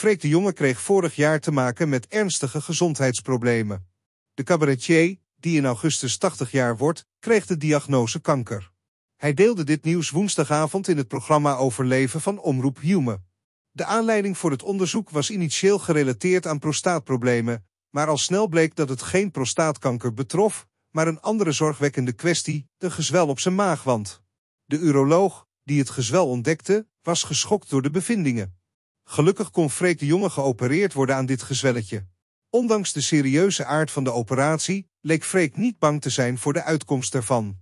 Freek de Jonge kreeg vorig jaar te maken met ernstige gezondheidsproblemen. De cabaretier, die in augustus 80 jaar wordt, kreeg de diagnose kanker. Hij deelde dit nieuws woensdagavond in het programma Overleven van Omroep Hume. De aanleiding voor het onderzoek was initieel gerelateerd aan prostaatproblemen, maar al snel bleek dat het geen prostaatkanker betrof, maar een andere zorgwekkende kwestie, de gezwel op zijn maagwand. De uroloog, die het gezwel ontdekte, was geschokt door de bevindingen. Gelukkig kon Freek de Jonge geopereerd worden aan dit gezwelletje. Ondanks de serieuze aard van de operatie leek Freek niet bang te zijn voor de uitkomst ervan.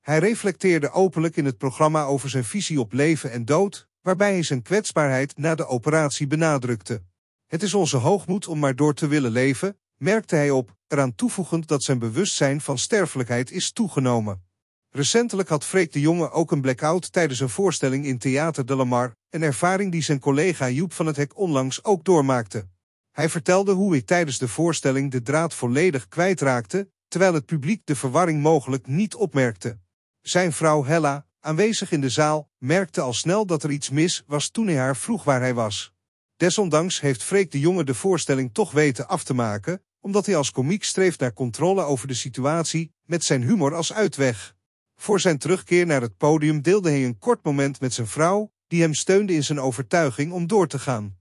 Hij reflecteerde openlijk in het programma over zijn visie op leven en dood, waarbij hij zijn kwetsbaarheid na de operatie benadrukte. Het is onze hoogmoed om maar door te willen leven, merkte hij op, eraan toevoegend dat zijn bewustzijn van sterfelijkheid is toegenomen. Recentelijk had Freek de Jonge ook een blackout tijdens een voorstelling in Theater de Lamar, een ervaring die zijn collega Joep van het Hek onlangs ook doormaakte. Hij vertelde hoe hij tijdens de voorstelling de draad volledig kwijtraakte, terwijl het publiek de verwarring mogelijk niet opmerkte. Zijn vrouw Hella, aanwezig in de zaal, merkte al snel dat er iets mis was toen hij haar vroeg waar hij was. Desondanks heeft Freek de Jonge de voorstelling toch weten af te maken, omdat hij als komiek streeft naar controle over de situatie, met zijn humor als uitweg. Voor zijn terugkeer naar het podium deelde hij een kort moment met zijn vrouw, die hem steunde in zijn overtuiging om door te gaan.